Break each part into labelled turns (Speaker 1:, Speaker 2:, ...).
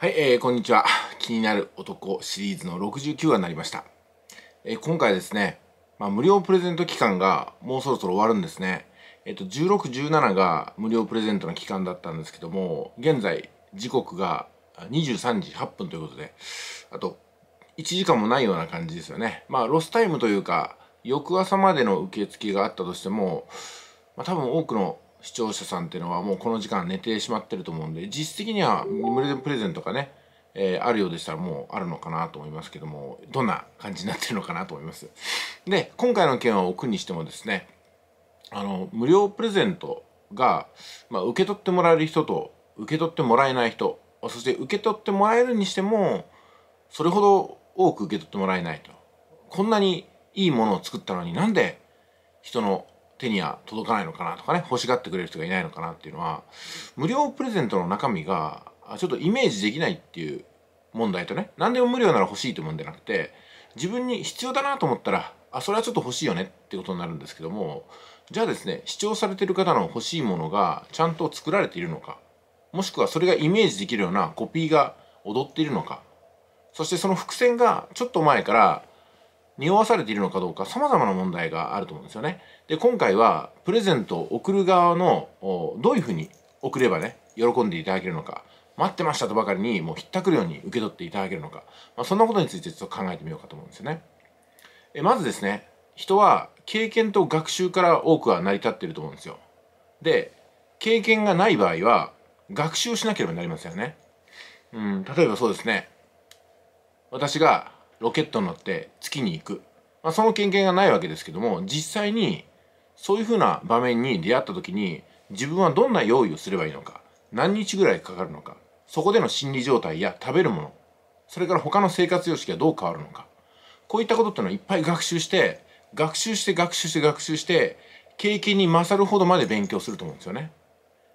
Speaker 1: はい、えー、こんにちは。気になる男シリーズの69話になりました。えー、今回ですね、まあ、無料プレゼント期間がもうそろそろ終わるんですね。えっ、ー、と、16、17が無料プレゼントの期間だったんですけども、現在時刻が23時8分ということで、あと1時間もないような感じですよね。まあ、ロスタイムというか、翌朝までの受付があったとしても、まあ、多分多くの視聴者さんっていうのはもうこの時間寝てしまってると思うんで実質的には無料プレゼントがね、えー、あるようでしたらもうあるのかなと思いますけどもどんな感じになってるのかなと思いますで今回の件はくにしてもですねあの無料プレゼントが、まあ、受け取ってもらえる人と受け取ってもらえない人そして受け取ってもらえるにしてもそれほど多く受け取ってもらえないとこんなにいいものを作ったのになんで人の手には届かないのかなとかね欲しがってくれる人がいないのかなっていうのは無料プレゼントの中身がちょっとイメージできないっていう問題とね何でも無料なら欲しいと思うんじゃなくて自分に必要だなと思ったらあそれはちょっと欲しいよねってことになるんですけどもじゃあですね視聴されてる方の欲しいものがちゃんと作られているのかもしくはそれがイメージできるようなコピーが踊っているのかそしてその伏線がちょっと前から匂わされているのかどうか様々な問題があると思うんですよね。で、今回はプレゼントを送る側のどういうふうに送ればね、喜んでいただけるのか、待ってましたとばかりにもうひったくるように受け取っていただけるのか、まあ、そんなことについてちょっと考えてみようかと思うんですよね。えまずですね、人は経験と学習から多くは成り立っていると思うんですよ。で、経験がない場合は学習しなければなりませんよね。うん、例えばそうですね。私がロケット乗って月に行く、まあ、その経験がないわけですけども実際にそういうふうな場面に出会った時に自分はどんな用意をすればいいのか何日ぐらいかかるのかそこでの心理状態や食べるものそれから他の生活様式がどう変わるのかこういったことっていうのをいっぱい学習して学習して学習して学習して経験に勝るほどまで勉強すると思うんですよね。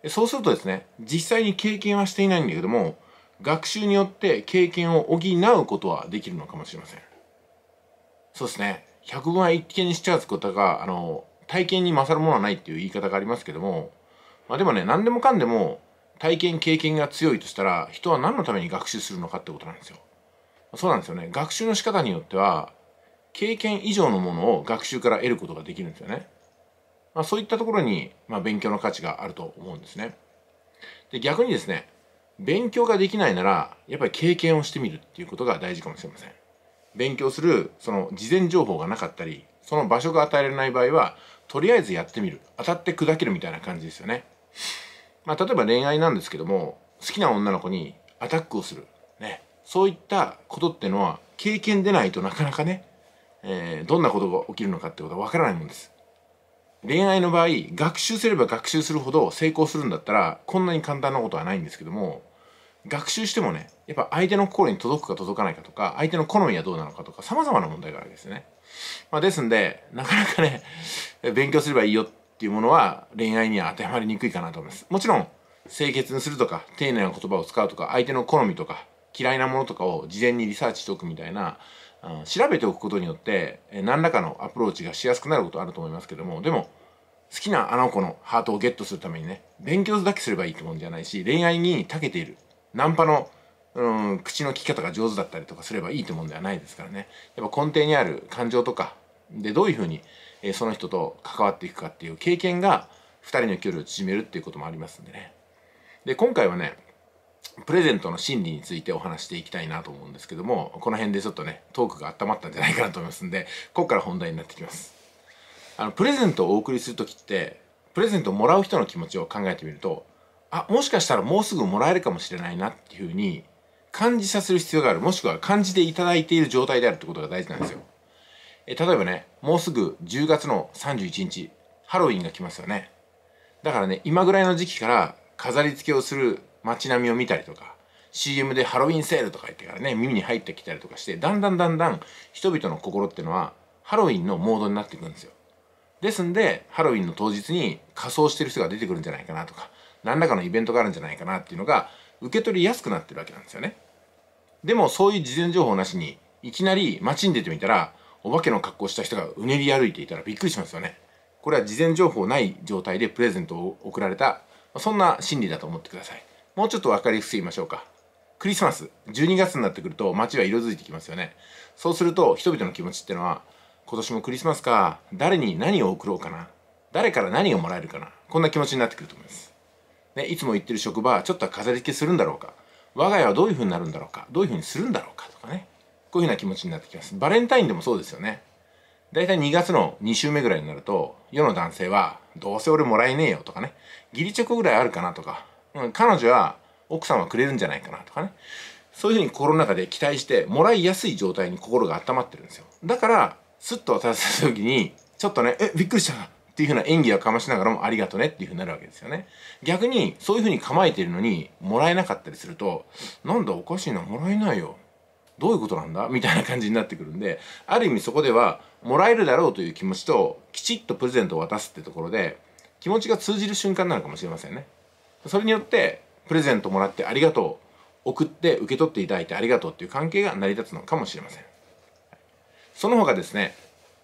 Speaker 1: そうするとですね、実際に経験はしていないんだけども、学習によって経験を補うことはできるのかもしれませんそうですね百聞は一見にしちゃうことがあの体験に勝るものはないっていう言い方がありますけども、まあ、でもね何でもかんでも体験経験が強いとしたら人は何のために学習するのかってことなんですよそうなんですよね学習の仕方によっては経験以上のものを学習から得ることができるんですよね、まあ、そういったところに、まあ、勉強の価値があると思うんですねで逆にですね勉強ができないならやっぱり経験をしてみるっていうことが大事かもしれません勉強するその事前情報がなかったりその場所が与えられない場合はとりあえずやってみる当たって砕けるみたいな感じですよねまあ例えば恋愛なんですけども好きな女の子にアタックをするねそういったことってのは経験でないとなかなかね、えー、どんなことが起きるのかってことはわからないもんです恋愛の場合学習すれば学習するほど成功するんだったらこんなに簡単なことはないんですけども学習してもねやっぱ相手の心に届くか届かないかとか相手の好みはどうなのかとか様々な問題があるわけですよね、まあ、ですんでなかなかね勉強すればいいよっていうものは恋愛には当てはまりにくいかなと思いますもちろん清潔にするとか丁寧な言葉を使うとか相手の好みとか嫌いなものとかを事前にリサーチしておくみたいな、うん、調べておくことによって何らかのアプローチがしやすくなることあると思いますけどもでも好きなあの子のハートをゲットするためにね勉強だけすればいいってもんじゃないし恋愛に長けているナンパの、うん、口の利き方が上手だったりとかすればいいってもんではないですからねやっぱ根底にある感情とかでどういうふうに、えー、その人と関わっていくかっていう経験が二人の距離を縮めるっていうこともありますんでねで今回はねプレゼントの心理についてお話していきたいなと思うんですけどもこの辺でちょっとねトークが温まったんじゃないかなと思いますんでここから本題になってきますあのプレゼントをお送りする時ってプレゼントをもらう人の気持ちを考えてみるとあもしかしたらもうすぐもらえるかもしれないなっていうふうに感じさせる必要があるもしくは感じていただいている状態であるってことが大事なんですよえ例えばねもうすぐ10月の31日ハロウィンが来ますよねだからね今ぐらいの時期から飾り付けをする街並みを見たりとか CM でハロウィンセールとか言ってからね耳に入ってきたりとかしてだんだんだんだん人々の心っていうのはハロウィンのモードになっていくんですよですんでハロウィンの当日に仮装してる人が出てくるんじゃないかなとか何らかのイベントがあるんじゃないかなっていうのが受け取りやすくなってるわけなんですよねでもそういう事前情報なしにいきなり街に出てみたらお化けの格好した人がうねり歩いていたらびっくりしますよねこれは事前情報ない状態でプレゼントを送られたそんな心理だと思ってくださいもうちょっと分かりやすいましょうかクリスマス12月になってくると街は色づいてきますよねそうすると人々の気持ちってのは今年もクリスマスか誰に何を贈ろうかな誰から何をもらえるかなこんな気持ちになってくると思いますね、いつも行ってる職場はちょっと飾り付けするんだろうか我が家はどういうふうになるんだろうかどういうふうにするんだろうかとかねこういうふうな気持ちになってきますバレンタインでもそうですよねだいたい2月の2週目ぐらいになると世の男性はどうせ俺もらえねえよとかね義理チョコぐらいあるかなとか、うん、彼女は奥さんはくれるんじゃないかなとかねそういうふうに心の中で期待してもらいやすい状態に心が温まってるんですよだからスッと渡さた時にちょっとねえびっくりしたっていうふうな演技をかましながらもありがとねっていうふうになるわけですよね。逆にそういうふうに構えているのにもらえなかったりするとなんだおかしいなもらえないよどういうことなんだみたいな感じになってくるんである意味そこではもらえるだろうという気持ちときちっとプレゼントを渡すってところで気持ちが通じる瞬間なのかもしれませんね。それによってプレゼントもらってありがとう送って受け取っていただいてありがとうっていう関係が成り立つのかもしれません。その他ですね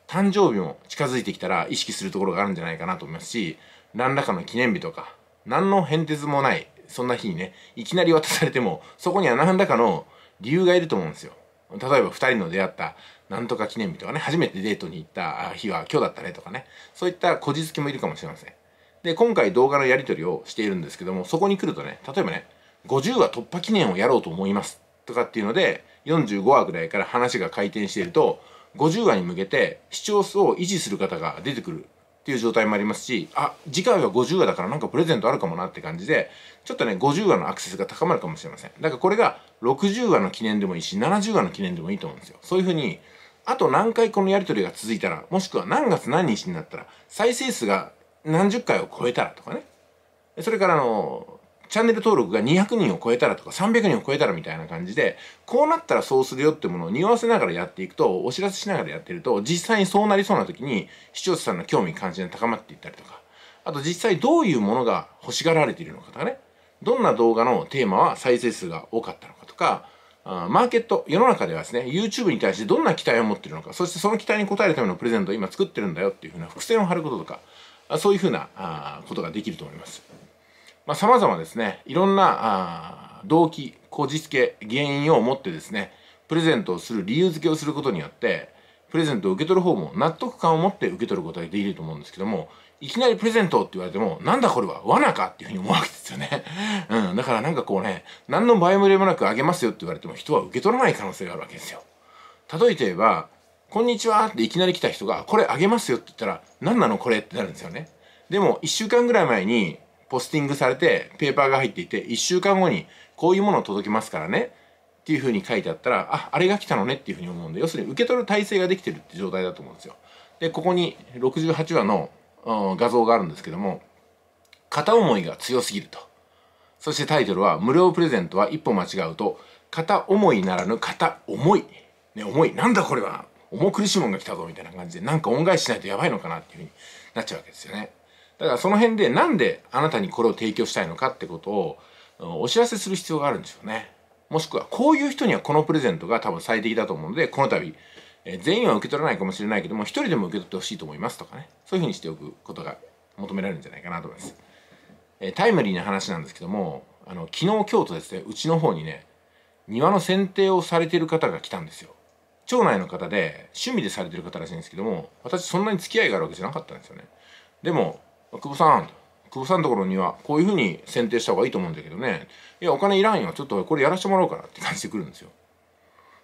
Speaker 1: 誕生日も近づいてきたら意識するところがあるんじゃないかなと思いますし何らかの記念日とか何の変哲もないそんな日にねいきなり渡されてもそこには何らかの理由がいると思うんですよ例えば2人の出会ったなんとか記念日とかね初めてデートに行った日は今日だったねとかねそういったこじつけもいるかもしれませんで今回動画のやり取りをしているんですけどもそこに来るとね例えばね50は突破記念をやろうと思いますとかっていうので45話ぐらいから話が回転していると50話に向けて視聴数を維持する方が出てくるっていう状態もありますしあ次回は50話だからなんかプレゼントあるかもなって感じでちょっとね50話のアクセスが高まるかもしれませんだからこれが60話の記念でもいいし70話の記念でもいいと思うんですよそういうふうにあと何回このやり取りが続いたらもしくは何月何日になったら再生数が何十回を超えたらとかねそれからあのチャンネル登録が200人を超えたらとか300人を超えたらみたいな感じでこうなったらそうするよってものを匂わせながらやっていくとお知らせしながらやってると実際にそうなりそうな時に視聴者さんの興味関心が高まっていったりとかあと実際どういうものが欲しがられているのかとかねどんな動画のテーマは再生数が多かったのかとかあマーケット、世の中ではですね、YouTube に対してどんな期待を持ってるのか、そしてその期待に応えるためのプレゼントを今作ってるんだよっていうふうな伏線を張ることとか、そういうふうなあことができると思います。まあ、様々ですね、いろんな、あ動機、こじつけ、原因を持ってですね、プレゼントをする理由付けをすることによって、プレゼントを受け取る方も納得感を持って受け取ることができると思うんですけども、いきなりプレゼントって言われても、なんだこれは罠かっていうふうに思うわけですよね。うん。だからなんかこうね、何の前触れもなくあげますよって言われても人は受け取らない可能性があるわけですよ。例えて言えば、こんにちはっていきなり来た人が、これあげますよって言ったら、何なのこれってなるんですよね。でも、1週間ぐらい前に、ポスティングされて、ペーパーが入っていて、1週間後にこういうもの届きますからね、っていうふうに書いてあったら、あ、あれが来たのねっていうふうに思うんで、要するに受け取る体制ができてるって状態だと思うんですよ。で、ここに68話の、うん、画像があるんですけども、片思いが強すぎると。そしてタイトルは、無料プレゼントは一歩間違うと、片思いならぬ片思い。ね、思い。なんだこれは重苦しいもんが来たぞみたいな感じで、なんか恩返ししないとやばいのかなっていうふうになっちゃうわけですよね。だからその辺でなんであなたにこれを提供したいのかってことをお知らせする必要があるんですよね。もしくはこういう人にはこのプレゼントが多分最適だと思うのでこの度、えー、全員は受け取らないかもしれないけども1人でも受け取ってほしいと思いますとかねそういうふうにしておくことが求められるんじゃないかなと思います。えー、タイムリーな話なんですけどもあの昨日今日とですねうちの方にね庭の剪定をされてる方が来たんですよ。町内の方で趣味でされてる方らしいんですけども私そんなに付き合いがあるわけじゃなかったんですよね。でも久保さん久保さんのところにはこういうふうに選定した方がいいと思うんだけどねいやお金いらんよちょっとこれやらしてもらおうからって感じでくるんですよ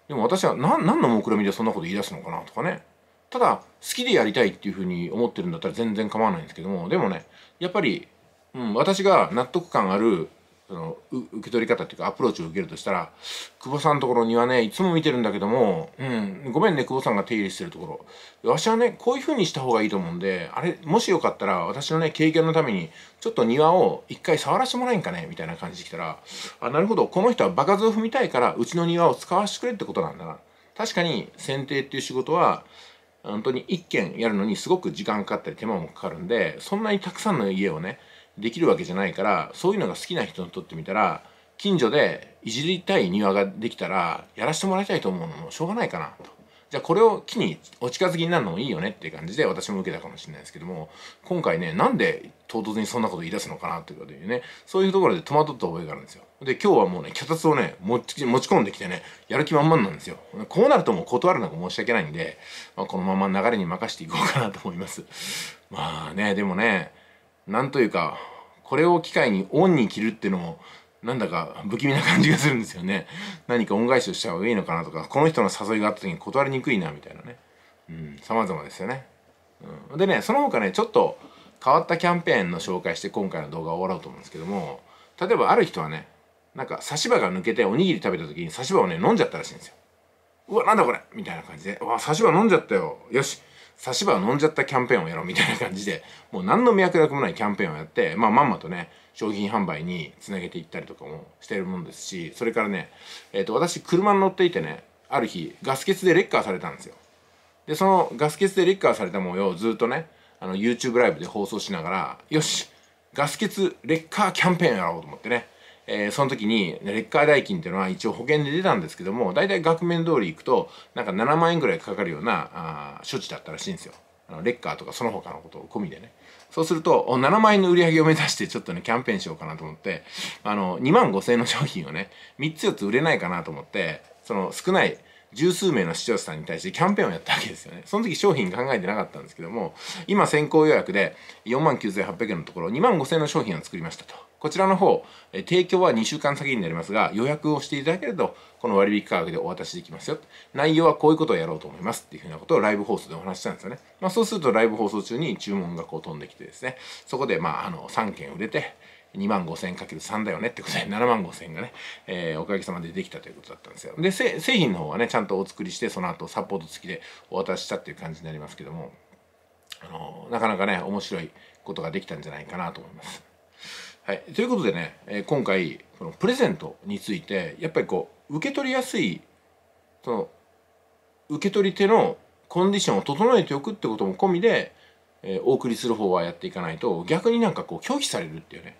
Speaker 1: でも私は何何の目論見みでそんなこと言い出すのかなとかねただ好きでやりたいっていうふうに思ってるんだったら全然構わないんですけどもでもねやっぱり、うん、私が納得感あるその受け取り方っていうかアプローチを受けるとしたら久保さんのところにはねいつも見てるんだけども、うん、ごめんね久保さんが手入れしてるところわしはねこういう風にした方がいいと思うんであれもしよかったら私のね経験のためにちょっと庭を一回触らせてもらえんかねみたいな感じで来たらあなるほどこの人は場数を踏みたいからうちの庭を使わせてくれってことなんだな確かに剪定っていう仕事は本当に1軒やるのにすごく時間かかったり手間もかかるんでそんなにたくさんの家をねできるわけじゃないからそういうのが好きな人にとってみたら近所でいじりたい庭ができたらやらせてもらいたいと思うのもしょうがないかなと。じゃあこれを機にお近づきになるのもいいよねっていう感じで私も受けたかもしれないですけども今回ねなんで唐突にそんなこと言い出すのかなということでねそういうところで戸惑った覚えがあるんですよで今日はもうね脚立をね持ち込んできてねやる気満々なんですよこうなるともう断るのが申し訳ないんで、まあ、このまま流れに任していこうかなと思いますまあねでもねなんというかこれを機会にオンに着るっていうのもなんだか不気味な感じがするんですよね何か恩返しをした方がいいのかなとかこの人の誘いがあった時に断りにくいなみたいなねうん様々ですよね、うん、でねその他ねちょっと変わったキャンペーンの紹介して今回の動画を終わろうと思うんですけども例えばある人はねなんか差し歯が抜けておにぎり食べた時に差し歯をね飲んじゃったらしいんですようわなんだこれみたいな感じでうわ差し歯飲んじゃったよよし差し歯を飲んじゃったキャンペーンをやろうみたいな感じでもう何の脈絡もないキャンペーンをやって、まあ、まんまとね商品販売につなげていったりとかもしてるもんですしそれからね、えーと、私車に乗っていてねある日ガス欠でレッカーされたんですよでそのガス欠でレッカーされた模様をずっとねあの YouTube ライブで放送しながらよしガス欠レッカーキャンペーンやろうと思ってねえー、その時にレッカー代金っていうのは一応保険で出たんですけども大体額面通り行くとなんか7万円ぐらいかかるようなあ処置だったらしいんですよあのレッカーとかその他のことを込みでねそうすると7万円の売り上げを目指してちょっとねキャンペーンしようかなと思ってあの2万5,000円の商品をね3つ4つ売れないかなと思ってその少ない十数名の視聴者さんに対してキャンペーンをやったわけですよね。その時商品考えてなかったんですけども、今先行予約で4万9800円のところ2万5000円の商品を作りましたと。こちらの方、え提供は2週間先になりますが、予約をしていただけると、この割引価格でお渡しできますよ。内容はこういうことをやろうと思いますっていうふうなことをライブ放送でお話したんですよね。まあ、そうするとライブ放送中に注文がこう飛んできてですね、そこでまあ、あの、3件売れて、2万 5000×3 だよねってことで7 万5000がね、えー、おかげさまでできたということだったんですよで製品の方はねちゃんとお作りしてその後サポート付きでお渡ししたっていう感じになりますけどもあのなかなかね面白いことができたんじゃないかなと思います。はい、ということでね、えー、今回このプレゼントについてやっぱりこう受け取りやすいその受け取り手のコンディションを整えておくってことも込みで、えー、お送りする方はやっていかないと逆になんかこう拒否されるっていうね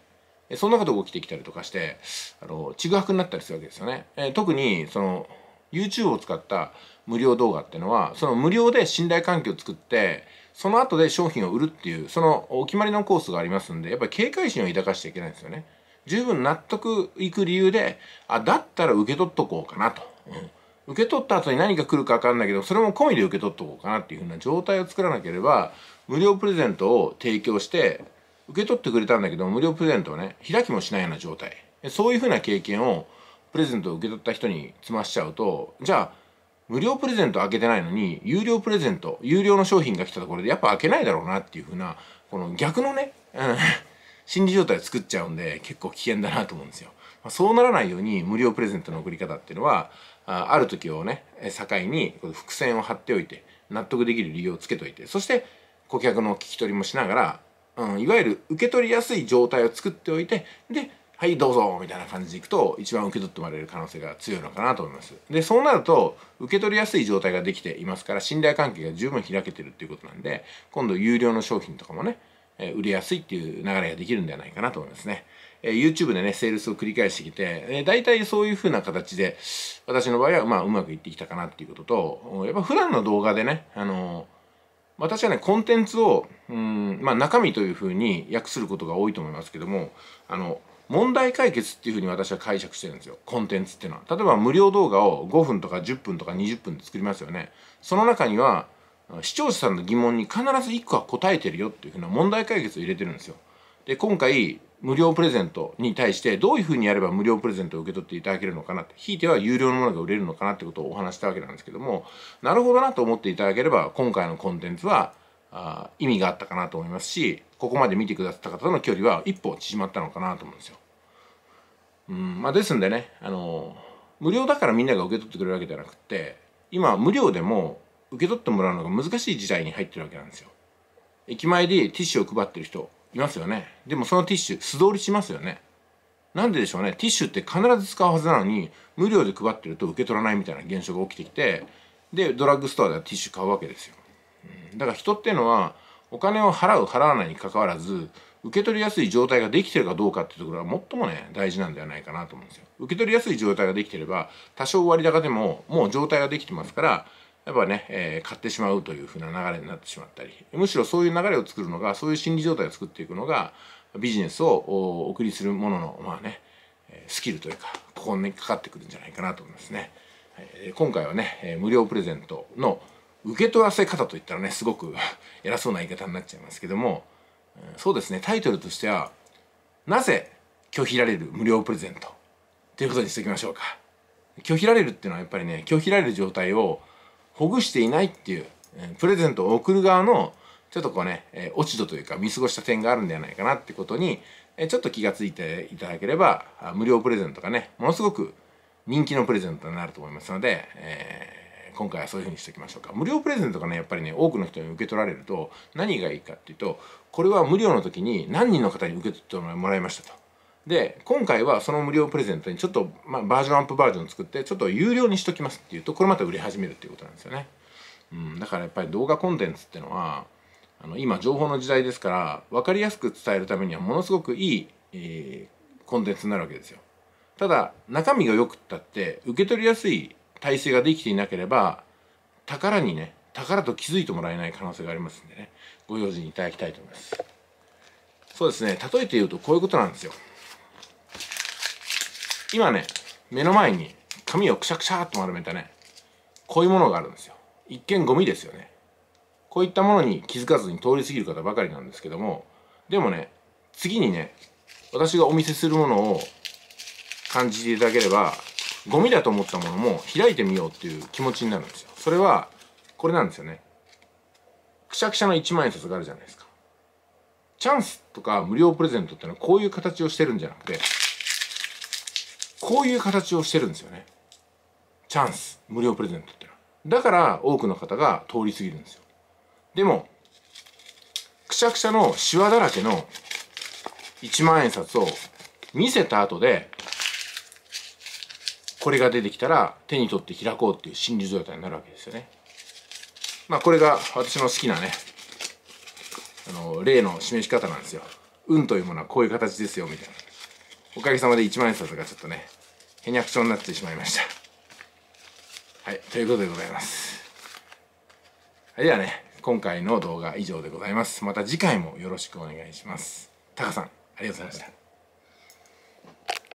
Speaker 1: そんなこと起きてきたりとかしてあのちぐはくになったりするわけですよね。え特にその YouTube を使った無料動画っていうのはその無料で信頼関係を作ってその後で商品を売るっていうそのお決まりのコースがありますんでやっぱり警戒心を抱かしゃいけないんですよね。十分納得いく理由であだったら受け取っとこうかなと、うん、受け取った後に何が来るか分かんないけどそれも込みで受け取っとこうかなっていうふうな状態を作らなければ無料プレゼントを提供して受け取ってくれたんだけど無料プレゼントをね開きもしないような状態そういうふうな経験をプレゼントを受け取った人に詰ましちゃうとじゃあ無料プレゼント開けてないのに有料プレゼント有料の商品が来たところでやっぱ開けないだろうなっていうふうなこの逆のね、うん、心理状態を作っちゃうんで結構危険だなと思うんですよ。そうならないように無料プレゼントの送り方っていうのはある時をね境に伏線を張っておいて納得できる理由をつけておいてそして顧客の聞き取りもしながらうん、いわゆる受け取りやすい状態を作っておいてではいどうぞみたいな感じでいくと一番受け取ってもらえる可能性が強いのかなと思いますでそうなると受け取りやすい状態ができていますから信頼関係が十分開けてるっていうことなんで今度有料の商品とかもね売れやすいっていう流れができるんではないかなと思いますね。え YouTube でね、セールスを繰り返してきて、えー、大体そういう風な形で、私の場合は、まあ、うまくいってきたかなっていうことと、やっぱ普段の動画でね、あのー私はね、コンテンツをうん、まあ、中身というふうに訳することが多いと思いますけどもあの問題解決っていうふうに私は解釈してるんですよコンテンツっていうのは例えば無料動画を5分とか10分とか20分で作りますよねその中には視聴者さんの疑問に必ず1個は答えてるよっていうふうな問題解決を入れてるんですよで今回無料プレゼントに対してどういうふうにやれば無料プレゼントを受け取っていただけるのかなってひいては有料のものが売れるのかなってことをお話したわけなんですけどもなるほどなと思っていただければ今回のコンテンツはあ意味があったかなと思いますしここまで見てくださった方との距離は一歩縮まったのかなと思うんですよ。うんまあ、ですんでね、あの無料だからみんなが受け取ってくれるわけじゃなくて今無料でも受け取ってもらうのが難しい時代に入ってるわけなんですよ。駅前でティッシュを配ってる人いますよねでもそのティッシュ素通りしますよねなんででしょうねティッシュって必ず使うはずなのに無料で配ってると受け取らないみたいな現象が起きてきてでドラッグストアではティッシュ買うわけですよだから人っていうのはお金を払う払わないにかかわらず受け取りやすい状態ができてるかどうかっていうところが最もね大事なんではないかなと思うんですよ受け取りやすい状態ができてれば多少割高でももう状態ができてますからやっぱね、えー、買ってしまうというふうな流れになってしまったりむしろそういう流れを作るのがそういう心理状態を作っていくのがビジネスをお送りするもののまあねスキルというかここにかかってくるんじゃないかなと思いますね。えー、今回はね、えー、無料プレゼントの受け取らせ方といったらねすごく 偉そうな言い方になっちゃいますけどもそうですねタイトルとしては「なぜ拒否られる無料プレゼント」ということにしておきましょうか。拒否られるっていうのはやっぱりね拒否られる状態をほぐしていないっていう、プレゼントを送る側の、ちょっとこうね、え落ち度というか見過ごした点があるんではないかなってことに、えちょっと気がついていただければ、無料プレゼントがね、ものすごく人気のプレゼントになると思いますので、えー、今回はそういうふうにしておきましょうか。無料プレゼントがね、やっぱりね、多くの人に受け取られると、何がいいかっていうと、これは無料の時に何人の方に受け取ってもらいましたと。で今回はその無料プレゼントにちょっと、まあ、バージョンアップバージョン作ってちょっと有料にしときますっていうとこれまた売れ始めるっていうことなんですよね、うん、だからやっぱり動画コンテンツってのはあの今情報の時代ですから分かりやすく伝えるためにはものすごくいい、えー、コンテンツになるわけですよただ中身がよくったって受け取りやすい体制ができていなければ宝にね宝と気づいてもらえない可能性がありますんでねご用心いただきたいと思いますそうですね例えて言うとこういうことなんですよ今ね目の前に紙をくしゃくしゃっと丸めたねこういうものがあるんですよ一見ゴミですよねこういったものに気づかずに通り過ぎる方ばかりなんですけどもでもね次にね私がお見せするものを感じていただければゴミだと思ったものも開いてみようっていう気持ちになるんですよそれはこれなんですよねくしゃくしゃの一万円札があるじゃないですかチャンスとか無料プレゼントってのはこういう形をしてるんじゃなくてこういう形をしてるんですよねチャンス無料プレゼントってのはだから多くの方が通り過ぎるんですよでもくしゃくしゃのシワだらけの1万円札を見せた後でこれが出てきたら手に取って開こうっていう心理状態になるわけですよねまあこれが私の好きなねあの例の示し方なんですよ運というものはこういう形ですよみたいなおかげさまで1万円札がちょっとねへにゃくそになってしまいましたはいということでございますではね今回の動画は以上でございますまた次回もよろしくお願いしますタカさんありがとうございました